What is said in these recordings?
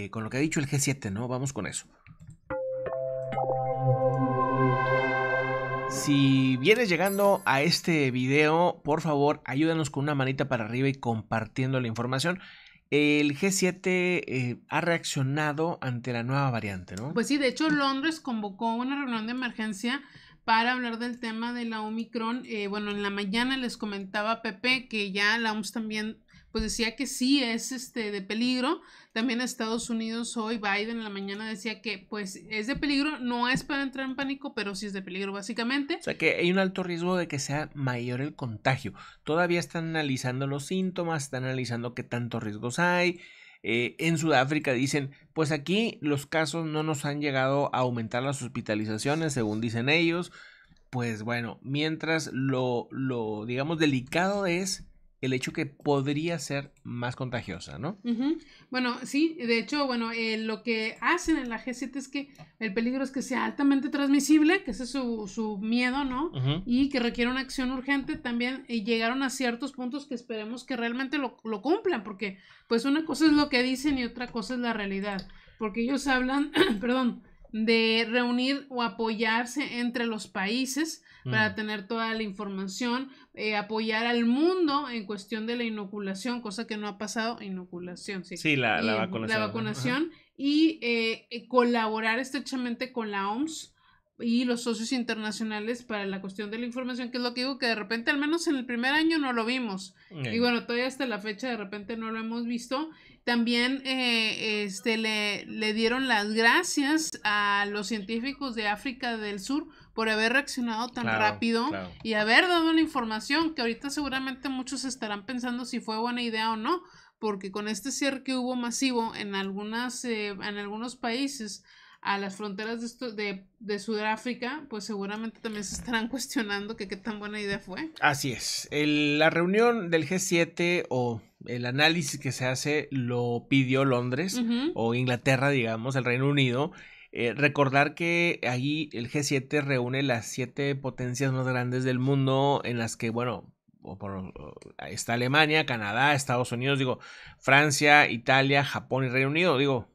Eh, con lo que ha dicho el G7, ¿no? Vamos con eso. Si vienes llegando a este video, por favor, ayúdanos con una manita para arriba y compartiendo la información. El G7 eh, ha reaccionado ante la nueva variante, ¿no? Pues sí, de hecho Londres convocó una reunión de emergencia para hablar del tema de la Omicron. Eh, bueno, en la mañana les comentaba Pepe que ya la OMS también pues decía que sí es este de peligro. También Estados Unidos hoy, Biden en la mañana decía que pues es de peligro, no es para entrar en pánico, pero sí es de peligro básicamente. O sea que hay un alto riesgo de que sea mayor el contagio. Todavía están analizando los síntomas, están analizando qué tantos riesgos hay. Eh, en Sudáfrica dicen, pues aquí los casos no nos han llegado a aumentar las hospitalizaciones, según dicen ellos. Pues bueno, mientras lo, lo digamos, delicado es el hecho que podría ser más contagiosa, ¿no? Bueno, sí, de hecho, bueno, eh, lo que hacen en la G7 es que el peligro es que sea altamente transmisible, que ese es su, su miedo, ¿no? Y que requiere una acción urgente. También y llegaron a ciertos puntos que esperemos que realmente lo, lo cumplan, porque pues una cosa es lo que dicen y otra cosa es la realidad, porque ellos hablan, perdón, de reunir o apoyarse entre los países para mm. tener toda la información, eh, apoyar al mundo en cuestión de la inoculación, cosa que no ha pasado, inoculación, sí. Sí, la, vacunación. La vacunación y eh, eh, colaborar estrechamente con la OMS y los socios internacionales para la cuestión de la información, que es lo que digo que de repente, al menos en el primer año, no lo vimos. Y bueno, todavía hasta la fecha de repente no lo hemos visto. También eh, este, le, le dieron las gracias a los científicos de África del Sur por haber reaccionado tan rápido y haber dado la información que ahorita seguramente muchos estarán pensando si fue buena idea o no, porque con este cierre que hubo masivo en, algunas, eh, en algunos países, a las fronteras de, de, Sudáfrica, pues seguramente también se estarán cuestionando que qué tan buena idea fue. Así es. la reunión del G7 o el análisis que se hace lo pidió Londres o Inglaterra, digamos, el Reino Unido. Eh, recordar que ahí el G7 reúne las siete potencias más grandes del mundo en las que, bueno, por, está Alemania, Canadá, Estados Unidos, digo, Francia, Italia, Japón y Reino Unido, digo,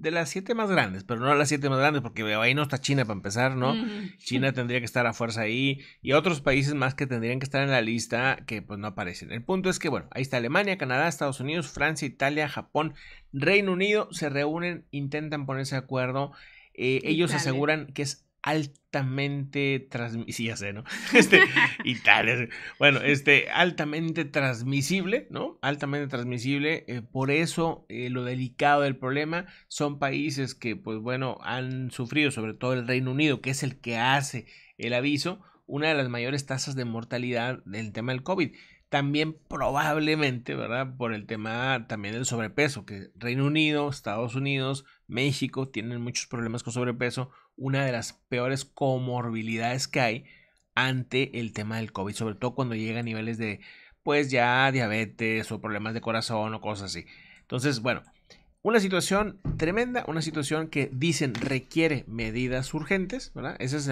de las siete más grandes, pero no las siete más grandes, porque ahí no está China para empezar, ¿no? China tendría que estar a fuerza ahí y otros países más que tendrían que estar en la lista que pues no aparecen. El punto es que, bueno, ahí está Alemania, Canadá, Estados Unidos, Francia, Italia, Japón, Reino Unido, se reúnen, intentan ponerse de acuerdo. Eh, ellos aseguran que es altamente transmisible, ¿no? Este, y bueno, este, altamente transmisible, ¿no? Altamente transmisible, eh, por eso eh, lo delicado del problema son países que, pues bueno, han sufrido, sobre todo el Reino Unido, que es el que hace el aviso, una de las mayores tasas de mortalidad del tema del COVID. También probablemente, ¿verdad? Por el tema también del sobrepeso, que Reino Unido, Estados Unidos, México tienen muchos problemas con sobrepeso, una de las peores comorbilidades que hay ante el tema del COVID, sobre todo cuando llega a niveles de, pues ya, diabetes o problemas de corazón o cosas así. Entonces, bueno, una situación tremenda, una situación que dicen requiere medidas urgentes, ¿verdad? Ese es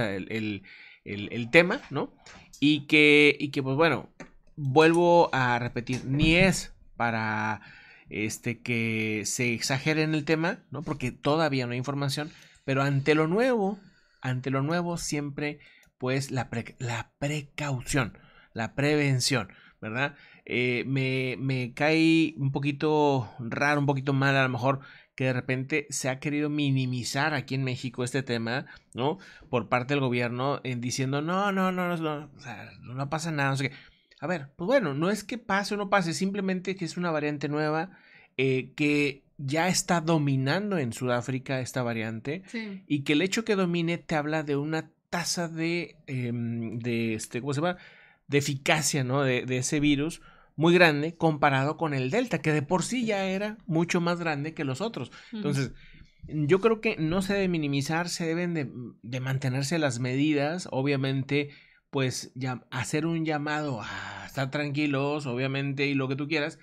el, tema, ¿no? Y que, y que, pues bueno, vuelvo a repetir, ni es para este que se exagere en el tema, ¿no? Porque todavía no hay información, pero ante lo nuevo, ante lo nuevo siempre pues la, la precaución, la prevención, ¿verdad? Eh, me, me cae un poquito raro, un poquito mal a lo mejor que de repente se ha querido minimizar aquí en México este tema, ¿no? Por parte del gobierno diciendo, no, no, no, no, no pasa nada, A ver, pues bueno, no es que pase o no pase, simplemente que es una variante nueva eh, que ya está dominando en Sudáfrica esta variante y que el hecho que domine te habla de una tasa de, em, de este, ¿cómo se llama? De eficacia, ¿no? De, de, ese virus muy grande comparado con el Delta, que de por sí ya era mucho más grande que los otros. Entonces, yo creo que no se debe minimizar, se deben de, de mantenerse las medidas, obviamente, pues ya hacer un llamado a estar tranquilos, obviamente, y lo que tú quieras,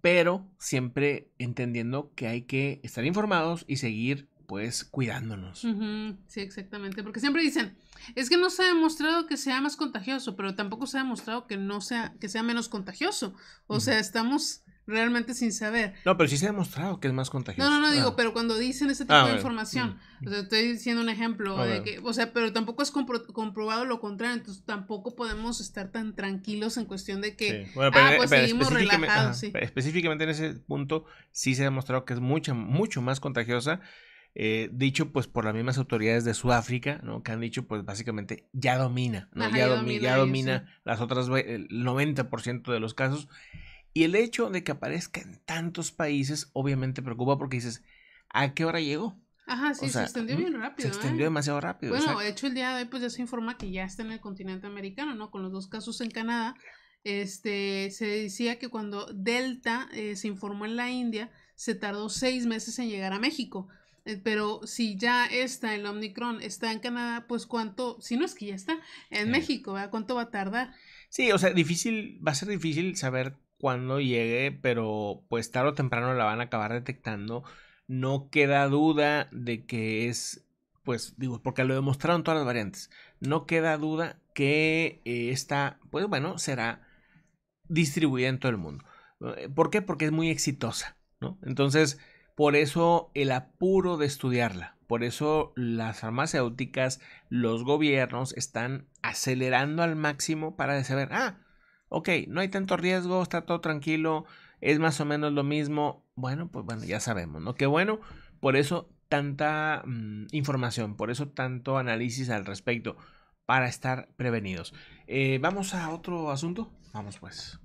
pero siempre entendiendo que hay que estar informados y seguir pues cuidándonos. Sí, exactamente, porque siempre dicen, es que no se ha demostrado que sea más contagioso, pero tampoco se ha demostrado que no sea que sea menos contagioso. O sea, estamos realmente sin saber. No, pero sí se ha demostrado que es más contagiosa. No, no, no, digo, ah. pero cuando dicen ese tipo ah, de información, mm. o sea, estoy diciendo un ejemplo de que, o sea, pero tampoco es comprobado lo contrario, entonces tampoco podemos estar tan tranquilos en cuestión de que, ah, eh, pues seguimos específicamente, relajados, Específicamente en ese punto sí se ha demostrado que es mucha, mucho más contagiosa. Eh, dicho pues por las mismas autoridades de Sudáfrica, ¿no? Que han dicho pues básicamente ya domina, ya, domina, ya domina las otras, el 90% de los casos. Y el hecho de que aparezca en tantos países obviamente preocupa porque dices, ¿a qué hora llegó? Ajá, sí, se extendió bien rápido. Se ¿eh? extendió demasiado rápido. Bueno, de hecho el día de hoy pues ya se informa que ya está en el continente americano, ¿no? Con los dos casos en Canadá, este, se decía que cuando Delta eh, se informó en la India, se tardó seis meses en llegar a México. Eh, pero si ya está el Omicron, está en Canadá, pues cuánto, si no es que ya está en México, ¿verdad? ¿cuánto va a tardar? Sí, o sea, difícil, va a ser difícil saber cuando llegue, pero pues tarde o temprano la van a acabar detectando. No queda duda de que es, pues digo, porque lo demostraron todas las variantes. No queda duda que eh, esta, pues bueno, será distribuida en todo el mundo. Eh, ¿Por qué? Porque es muy exitosa, ¿no? Entonces, por eso el apuro de estudiarla. Por eso las farmacéuticas, los gobiernos están acelerando al máximo para saber, ah, ok, no hay tanto riesgo, está todo tranquilo, es más o menos lo mismo. Bueno, pues bueno, ya sabemos, ¿no? Qué bueno, por eso tanta mm, información, por eso tanto análisis al respecto, para estar prevenidos. Eh, vamos a otro asunto. Vamos pues.